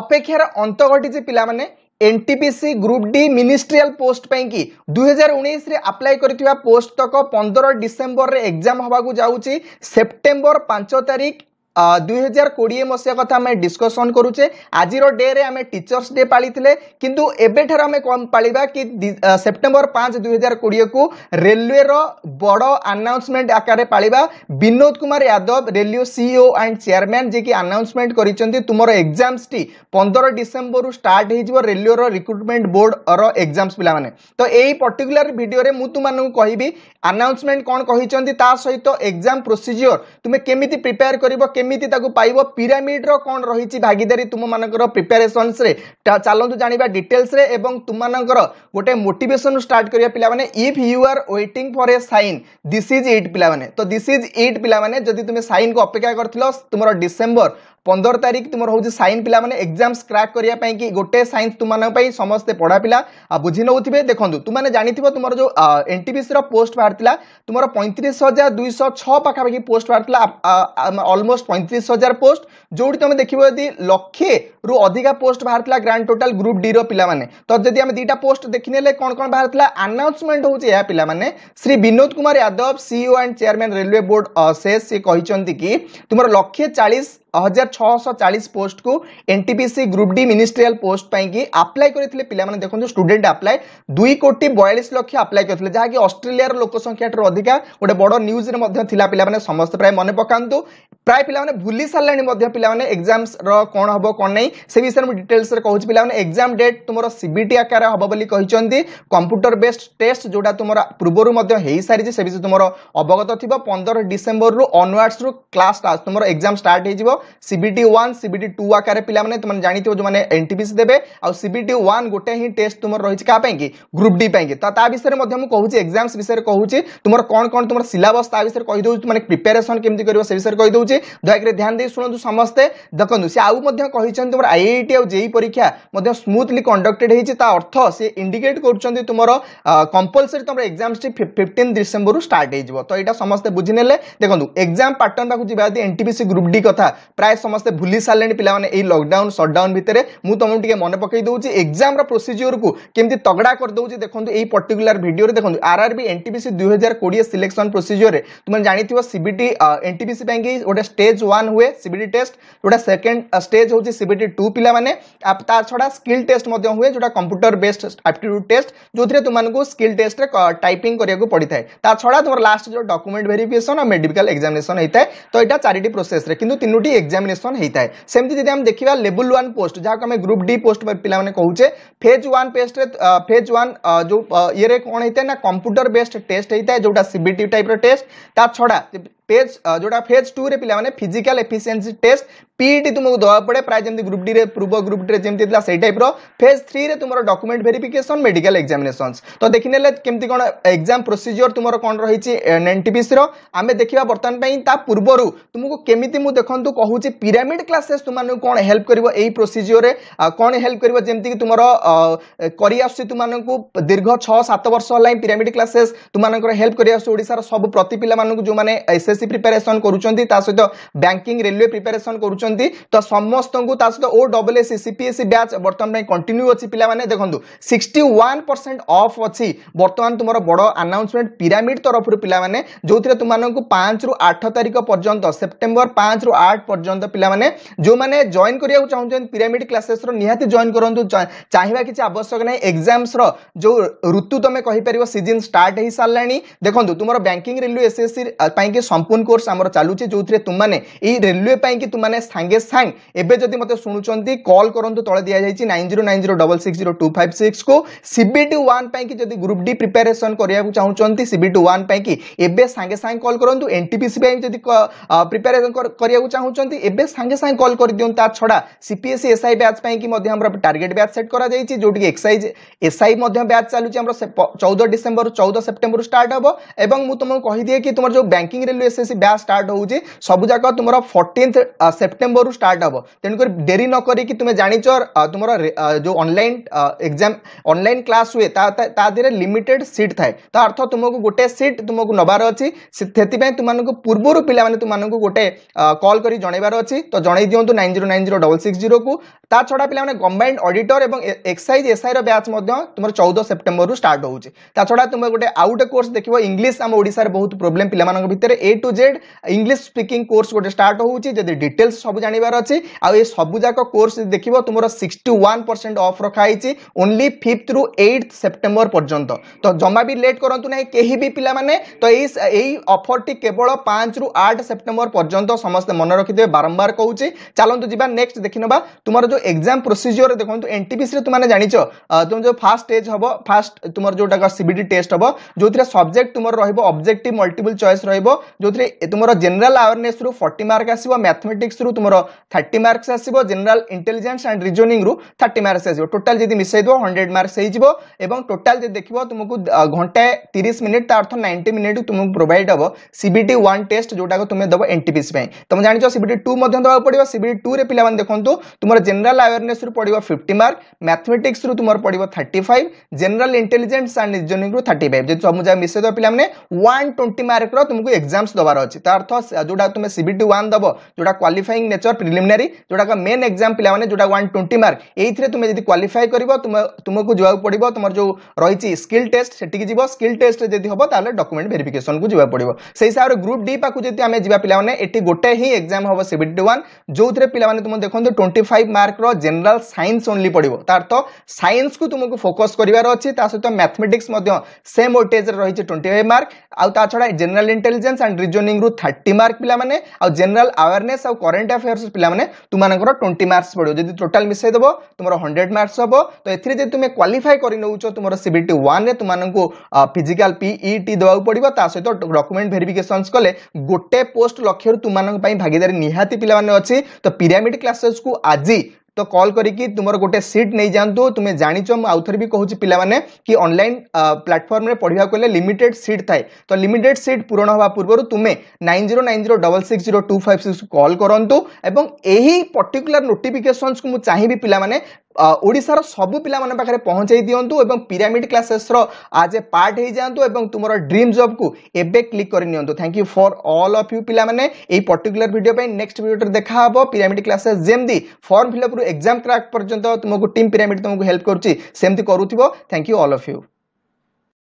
অপেক্ষার অন্ত ঘটিছে পিলামানে NTPC group D ministerial post পাইকি দুই হাজার উনিশে আপ্লাই করে পোস্ট তক পনেরো ডিসেম্বরের এক্সাম হওয়া যাচ্ছে সেপ্টেম্বর পাঁচ তারিখ ଦୁଇ ହଜାର କୋଡ଼ିଏ ମସିହା କଥା ଆମେ ଡିସ୍କସନ୍ କରୁଛେ ଆଜିର ଡେରେ ଆମେ ଟିଚର୍ସ ଡେ ପାଳିଥିଲେ କିନ୍ତୁ ଏବେଠାରୁ ଆମେ କମ୍ ପାଳିବା କି ସେପ୍ଟେମ୍ବର ପାଞ୍ଚ ଦୁଇ ହଜାର କୋଡ଼ିଏକୁ ରେଲୱେର ବଡ଼ ଆନାଉନ୍ସମେଣ୍ଟ ଆକାରରେ ପାଳିବା Vinod Kumar Yadav railway CEO and chairman ଯିଏକି ଆନାଉନ୍ସମେଣ୍ଟ କରିଛନ୍ତି ତୁମର ଏକ୍ଜାମ୍ସଟି ପନ୍ଦର ଡିସେମ୍ବରରୁ ଷ୍ଟାର୍ଟ ହେଇଯିବ ରେଲୱେର ରିକ୍ରୁଟମେଣ୍ଟ ବୋର୍ଡ଼ର ଏକ୍ଜାମ୍ସ ପିଲାମାନେ ତ ଏଇ ପର୍ଟିକୁଲାର ଭିଡ଼ିଓରେ ମୁଁ ତୁମମାନଙ୍କୁ କହିବି ଆନାଉନ୍ସମେଣ୍ଟ କ'ଣ କହିଛନ୍ତି ତା ସହିତ ଏକ୍ଜାମ୍ ପ୍ରୋସିଜିଓର ତୁମେ କେମିତି ପ୍ରିପେୟାର କରିବ କେମିତି কেমিতি তাকে পাইব পিরামিডর কোণ রয়েছে ভাগিদারি তুমমানকর প্রিপারেসনসে চালু জাঁয়া ডিটেলসে এবং তুমমানকর গোটে মোটিভেসন স্টার্ট করা পিলামানে if you are waiting for a sign this is it পিলামানে তো দিস ইজ ইট পিলামানে যদি তুমি সাইন কু অপেক্ষা করছিল তোমার ডিসেম্বর ପନ୍ଦର ତାରିଖ ତୁମର ହେଉଛି ସାଇନ୍ ପିଲାମାନେ ଏକ୍ଜାମ୍ସ କ୍ରାକ୍ କରିବା ପାଇଁ କି ଗୋଟେ ସାଇନ୍ସ ତୁମମାନଙ୍କ ପାଇଁ ସମସ୍ତେ ପଢ଼ା ପିଲା ଆଉ ବୁଝି ନେଉଥିବେ ଦେଖନ୍ତୁ ତୁମାନେ ଜାଣିଥିବ ତୁମର ଯେଉଁ ଏନ୍ଟିପିସିର ପୋଷ୍ଟ ବାହାରିଥିଲା ତୁମର ପଇଁତିରିଶ ହଜାର ଦୁଇଶହ ଛଅ ପାଖାପାଖି ପୋଷ୍ଟ ବାହାରିଥିଲା ଅଲମୋଷ୍ଟ ପଇଁତିରିଶ ହଜାର ପୋଷ୍ଟ ଯେଉଁଠି ତୁମେ ଦେଖିବ ଯଦି ଲକ୍ଷେରୁ ଅଧିକା ପୋଷ୍ଟ ବାହାରିଥିଲା ଗ୍ରାଣ୍ଡ ଟୋଟାଲ ଗ୍ରୁପ୍ ଡିର ପିଲାମାନେ ତ ଯଦି ଆମେ ଦୁଇଟା ପୋଷ୍ଟ ଦେଖିନେଲେ କ'ଣ କ'ଣ ବାହାରିଥିଲା ଆନାଉନ୍ସମେଣ୍ଟ ହେଉଛି ଏହା ପିଲାମାନେ Shri Vinod Kumar Yadav CEO and chairman railway board ସେ ସେ କହିଛନ୍ତି କି ତୁମର ଲକ୍ଷେ ଚାଳିଶ हजार छःश चालीस पोस्ट को NTPC group D ministerial post पाई आप्लाय करते पिलाने देखते स्टूडेंट आप्लाय दुई कोटी बयालीस लक्ष आप्लाय करते जहाँकि अस्ट्रेलिया लोक संख्या अधिका गोटे बड़ न्यूज रे समस्त प्राय मन पकातु প্রায় পিলামানে ভুলি সারলে মধ্যে পিলামানে এক্সামসর কোণ হব কোণ নাই সে বিষয়ে মু ডিটেলসরে কহুছি পিলামানে এক্সাম ডেট তোমার সিবিটি আকার হব বলি কহিছন্তি কম্পুটর বেসড টেস্ট যেটা তোমার পূর্বরু মধ্যে হই সারিছে সে বিষয়ে তোমার অবগত থিব 15 ডিসেম্বর রু অনওয়ার্ডস রু ক্লাস তোমার এক্সাম স্টার্ট হই যাব সিবিটি 1 সিবিটি 2 আকারে পিলামানে তোমরা জানিথিব যে মানে এনটিপিসি দেবে আর সিবিটি 1 গোটে হি টেস্ট তোমার রয়েছে কা পাই কি গ্রুপ ডি পাই কি তা তা বিষয়ে মধ্যে মু কহুছি এক্সামস বিষয়ে কহুছি তোমার কোন কোন তোমার সিলেবাস তা বিষয়ে কই দউছি মানে প্রিপারেশন কেমতি করিব সে বিষয়ে কই দউছি ରହିଛି ଦୟାକରି ଧ୍ୟାନ ଦେଇ ଶୁଣନ୍ତୁ ସମସ୍ତେ ଦେଖନ୍ତୁ ସେ ଆଉ ମଧ୍ୟ କହିଛନ୍ତି ତୁମର ଆଇ ଆଇ ଟି ଆଉ ଜେଇ ପରୀକ୍ଷା ମଧ୍ୟ ସ୍ମୁଥଲି କଣ୍ଡକ୍ଟେଡ୍ ହେଇଛି ତା ଅର୍ଥ ସେ ଇଣ୍ଡିକେଟ୍ କରୁଛନ୍ତି ତୁମର କମ୍ପଲସରି ତୁମର ଏକ୍ଜାମ୍ସଟି ଫିଫ୍ଟିନ୍ ଡିସେମ୍ବରରୁ ଷ୍ଟାର୍ଟ ହେଇଯିବ ତ ଏଇଟା ସମସ୍ତେ ବୁଝିନେଲେ ଦେଖନ୍ତୁ ଏକ୍ଜାମ୍ ପାଟର୍ନ ପାଖକୁ ଯିବା ଯଦି ଏନ୍ଟିପିସି ଗ୍ରୁପ୍ ଡି କଥା ପ୍ରାୟ ସମସ୍ତେ ଭୁଲି ସାରିଲେଣି ପିଲାମାନେ ଏଇ ଲକ୍ଡାଉନ୍ ସଟ୍ଡାଉନ୍ ଭିତରେ ମୁଁ ତୁମକୁ ଟିକେ ମନେ ପକାଇ ଦେଉଛି ଏକ୍ଜାମ୍ର ପ୍ରୋସିଜିଓରକୁ କେମିତି ତଗଡ଼ା କରିଦେଉଛି ଦେଖନ୍ତୁ ଏଇ ପର୍ଟିକୁଲାର ଭିଡ଼ିଓରେ ଦେଖନ୍ତୁ ଆର୍ ଆର୍ ବି ଏନ୍ଟିପିସି ଦୁଇ ହଜାର କୋଡ଼ିଏ ସିଲେକ୍ସନ୍ ପ୍ରୋସିଜିଓରେ ତୁମେ ଜାଣିଥିବ ସିବିଟି ଏନ୍ଟିପିସି ପାଇଁକି ଗୋଟେ स्टेज वन हुए सीबीटी टेस्ट जोटा सेकेंड स्टेज हूँ सीबीटी टू पाने ता छड़ा स्किल टेस्ट हुए जोटा कंप्यूटर बेस्ड आप्टिट्यूड टेस्ट जो थे तुमको स्किल टेस्ट टाइपिंग करने को पड़ता है ता छड़ा तुम लास्ट जो डॉक्यूमेंट भेरिफिकेसन और मेडिकल एक्जामेसन होता है तो यहाँ चार प्रोसेस कितु एक्जामेसन होता है सेमती जब देखा लेवल वन पोस्ट जहाँ को ग्रुप डी पोस्ट पे कहे फेज वन पेस्ट फेज वन जो uh, ये कौन होता है ना कंप्यूटर बेस्ड टेस्ट होता है जो सीबीटी टाइप टेस्ट ता छड़ा पेज जोटा फेज टू रे पे फिजिकाल एफिसीयसी टेस्ट পিইটি তোমাকে দেওয়া পড়ে প্রায় যেমন গ্রুপ ডি পূর্ব গ্রুপ ডি যেমনি সেই টাইপ্র ফেজ থ্রি তোমার ডকুমেন্ট ভেরিফিকেসন মেডিকাল এক্সামিনেসন তো দেখি নেলে কেমতি কোণ এক্সাম প্রোসিজিওর তোমার কোণ রয়েছে এনটিপিসির আমি দেখা বর্তমান পাই তা পূর্বর তুমি কেমিতি মু দেখন্তু কহুছি পিরামিড ক্লাসেস তোমাকে কোণ হেল্প করব এই প্রোসিজিওরে কোণ হেল্প করব যেমতি কি তোমার করে আসছে তোমাকে দীর্ঘ ছ সাত বর্ষ হল পিরামিড ক্লাসেস তোমাকে হেল্প করে আসছে ওড়িশার সব প্রতি পিলা মানুষ যে এসএসসি প্রিপারেসন করুচার তা সহ ব্যাঙ্কিং রেলওয়ে প্রিপারেসন করুচার ହେଉଛନ୍ତି ତ ସମସ୍ତଙ୍କୁ ତା ସହିତ O double S CPSC batch ବର୍ତ୍ତମାନ ପାଇଁ କଣ୍ଟିନ୍ୟୁ ଅଛି ପିଲାମାନେ ଦେଖନ୍ତୁ ସିକ୍ସଟି ୱାନ୍ ପରସେଣ୍ଟ ଅଫ୍ ଅଛି ବର୍ତ୍ତମାନ ତୁମର ବଡ଼ ଆନାଉନ୍ସମେଣ୍ଟ ପିରାମିଡ଼ ତରଫରୁ ପିଲାମାନେ ଯେଉଁଥିରେ ତୁମମାନଙ୍କୁ ପାଞ୍ଚରୁ ଆଠ ତାରିଖ ପର୍ଯ୍ୟନ୍ତ ସେପ୍ଟେମ୍ବର ପାଞ୍ଚରୁ ଆଠ ପର୍ଯ୍ୟନ୍ତ ପିଲାମାନେ ଯେଉଁମାନେ ଜଏନ୍ କରିବାକୁ ଚାହୁଁଛନ୍ତି ପିରାମିଡ଼ କ୍ଲାସେସ୍ର ନିହାତି ଜଏନ୍ କରନ୍ତୁ ଚାହିଁବା କିଛି ଆବଶ୍ୟକ ନାହିଁ ଏକ୍ଜାମ୍ସର ଯେଉଁ ଋତୁ ତୁମେ କହିପାରିବ ସିଜିନ୍ ଷ୍ଟାର୍ଟ ହୋଇସାରିଲାଣି ଦେଖନ୍ତୁ ତୁମର ବ୍ୟାଙ୍କିଂ ରେଲୱେ ଏସ୍ଏସ୍ସି ପାଇଁକି ସମ୍ପୂର୍ଣ୍ଣ କୋର୍ସ ଆମର ଚାଲୁଛି ଯେଉଁଥିରେ ତୁମମାନେ ଏଇ ରେଲୱେ ପାଇଁକି ତୁମମାନେ সাঙ্গে সাং এবে যদি মতো শুণুচার কল করতু তলে দিয়া যাই nine zero nine zero double six zero two five six কু সিবিটি ওয়ান পাই যদি গ্রুপ ডি প্রিপারেসন করা চাহুমান সিবিটি ওয়ান পাই এবে সাঙ্গে সাং কল করতু এনটিপিসি পাই যদি প্রিপারেসন করা চাহুমান এবে সাঙ্গে সাং কল করে দিও তা ছড়া সিপিএসসি এসআই ব্যাচ পাই আমার টার্গেট ব্যাচ সেট করা যাই যেটি এক্সাইজ এসআই ব্যাচ চালুছে আমার চৌদ ডিসেম্বর চৌদ সেপ্টেম্বর স্টার্ট হব এবং মু তোমাকে কহিদিয়ে কি তোমার যে banking railway SSC batch start হচ্ছে সবুযাক তোমার ফর্টিন্থ সেপ্টেম্বর ସେପ୍ଟେମ୍ବରରୁ ଷ୍ଟାର୍ଟ ହେବ ତେଣୁକରି ଡେରି ନ କରିକି ତୁମେ ଜାଣିଛ ତୁମର ଯେଉଁ ଅନଲାଇନ୍ ଏକ୍ଜାମ୍ ଅନଲାଇନ୍ କ୍ଲାସ୍ ହୁଏ ତା ଦେହରେ ଲିମିଟେଡ୍ ସିଟ୍ ଥାଏ ତା ଅର୍ଥ ତୁମକୁ ଗୋଟେ ସିଟ୍ ତୁମକୁ ନେବାର ଅଛି ସେଥିପାଇଁ ତୁମମାନଙ୍କୁ ପୂର୍ବରୁ ପିଲାମାନେ ତୁମମାନଙ୍କୁ ଗୋଟେ କଲ୍ କରି ଜଣାଇବାର ଅଛି ତ ଜଣାଇ ଦିଅନ୍ତୁ nine zero nine zero double six ଜିରୋକୁ তা ছড়া পিলামানে কম্বাইন্ড অডিটর এবং এক্সাইজ এসআইর ব্যাচ মধ্য তোমার চৌদ সেপ্টেম্বরু স্টার্ট হচ্ছে তা ছড়া তুমি গোটে আউ গোটে কোর্স দেখব ইংলিশ আম ওড়শার বহুত প্রোবলেম পিলামানক ভিতরে A to Z English speaking course গোটে স্টার্ট হচ্ছে যদি ডিটেলস সবু জাণিবার অছে আউ এ সবুযাক কোর্স দেখব তোমার সিক্সটি ওয়ান পরসেন্ট অফ রখা হয়েছে ওনলি ফিফ্থ রু এইট সেপ্টেম্বর পর্যন্ত তো জমা বি লেট করতু না কেহি বি পিলামানে তো এই এই অফরটি কেবল পাঁচ রু আট সেপ্টেম্বর পর্যন্ত সমস্ত মনে রাখিদেবে বারম্বার কৌছে চালু যা নেক্সট দেখি নেবা তোমার যে এক্সাম প্রোসিজিওর দেখুন এনটিপিসি তুমি জাঁচ তুমি যে ফার্স্ট স্টেজ হব ফার্স্ট তোমার যেটা সিবিটি টেস্ট হব যে সবজেক্ট তোমার রহব অবজেক্টিভ মল্টিপল চয়েস রহব যে তোমার জেনারেল আওয়ারনেস রু ফর্টি মার্ক আসব ম্যাথমেটিক্স রু তোমার থার্টি মার্কস আসব জেনারেল ইন্টেলিজেন্স আন্ড রিজনিং রু থার্টি মার্কস আসব টোটাল যদি মিশাই দেব হন্ড্রেড মার্কস হয়ে এবং টোটাল যদি দেখ তুমি ঘণ্টায় তিরিশ মিনিট তা অর্থ নাইন্টি মিনিট তুমি প্রোভাইড হব সিবিটি ওয়ান টেস্ট যেটা তুমি দেব এনটিপিসি তুমি জাঁচ সিবিটি টু দেওয়া পড়ে সিবিটি টু রে পিলা দেখুন তোমার জেনারেল জেনারেল আওয়ারনেস পড়ব ফিফটি মার্ক ম্যাথমেটিক্স তোমার পড়ব thirty five general intelligence and reasoning thirty five যদি সবু যা মিশে দেব পিলামানে ওয়ান টোয়েন্টি মার্কর তুমি এক্সামস দেবার অ তা অর্থ যেটা তুমি সিবিটি ওয়ান দেব যেটা কোয়ালিফাইং নেচর প্রিলিমিনারি যেটা মেন এক্সাম পিলামানে যেটা ওয়ান টোয়েন্টি মার্ক এইথে তুমি যদি কোয়ালিফাই করব তুমি যাওয়া পড়ব তোমার যে রয়েছে স্কিল টেস্ট সেটিকি যাব স্কিল টেস্টে যদি হব তাহলে ডকুমেন্ট ভেরিফিকেসন কু যাওয়া পড়ব সেই হিসাবে গ্রুপ ডি পাখু যদি আমি যা পিলামানে এটি গোটে হি এক্সাম হব সিবিটি ওয়ান যে পিলামানে তুমি দেখুন টোয়েন্টি ফাইভ মার্ক মার্কর জেনারেল সাইন্স ওনলি পড়ব তার অর্থ সাইন্সকে তুমি ফোকস করবার অ তা সহ ম্যাথমেটিক্স সেম ওটেজরে রয়েছে টোয়েন্টি ফাইভ মার্ক আছড়া জেনারেল ইন্টেলিজেন্স আন্ড রিজনিং রু থার্টি মার্ক পিলামানে আউ জেনারেল আওয়ারনেস আউ করেন্ট আফেয়ার্স পিলামানে তোমার টোয়েন্টি মার্কস পড়ব যদি টোটাল মিশাই দেব তোমার হন্ড্রেড মার্কস হব তো এর যদি তুমি କ୍ୱାଲିଫାଏ କରିନେଉଛ ତୁମର ସିବିଟି ୱାନ୍ରେ ତୁମମାନଙ୍କୁ ଫିଜିକାଲ୍ ପିଇଟି ଦେବାକୁ ପଡ଼ିବ ତା ସହିତ ଡକୁମେଣ୍ଟ ଭେରିଫିକେସନ୍ସ e କଲେ ଗୋଟେ ପୋଷ୍ଟ ଲକ୍ଷ୍ୟରୁ ତୁମମାନଙ୍କ ପାଇଁ ଭାଗିଦାରୀ ନିହାତି ପିଲାମାନେ ଅଛି ତ ପିରାମିଡ଼ କ୍ଲାସେସ୍କୁ ଆଜି তো কল কৰি কি তোমাৰ গটে সিট নাই জানতু তুমি জানিচম আৰুtherও কৈছো পিলা মানে কি অনলাইন প্ল্যাটফৰ্মৰে পঢ়িবা কৰিলে লিমিটেড সিট থাই তো লিমিটেড সিট পূৰণ হোৱা পূৰ্বৰ তুমি 9090660256 কল কৰন্ত আৰু এইহি পৰ্টিকুলার নোটিফিকেচনছକୁ মই চাইবি পিলা মানে ଓଡ଼ିଶାର ସବୁ ପିଲାମାନଙ୍କ ପାଖରେ ପହଞ୍ଚାଇ ଦିଅନ୍ତୁ ଏବଂ ପିରାମିଡ଼ କ୍ଲାସେସ୍ର ଆଜ୍ ଏ ପାର୍ଟ ହେଇଯାଆନ୍ତୁ ଏବଂ ତୁମର ଡ୍ରିମ୍ ଜବ୍କୁ ଏବେ କ୍ଲିକ୍ କରିନିଅନ୍ତୁ thank you for all of you ପିଲାମାନେ ଏହି ପର୍ଟିକୁଲାର ଭିଡ଼ିଓ ପାଇଁ ନେକ୍ସଟ ଭିଡ଼ିଓରେ ଦେଖାହେବ ପିରାମିଡ଼ କ୍ଲାସେସ୍ ଯେମିତି ଫର୍ମ ଫିଲ୍ଅପ୍ରୁ ଏକ୍ଜାମ୍ କ୍ରାକ୍ ପର୍ଯ୍ୟନ୍ତ ତୁମକୁ ଟିମ୍ ପିରାମିଡ଼ ତୁମକୁ ହେଲ୍ପ କରୁଛି ସେମିତି କରୁଥିବ thank you all of you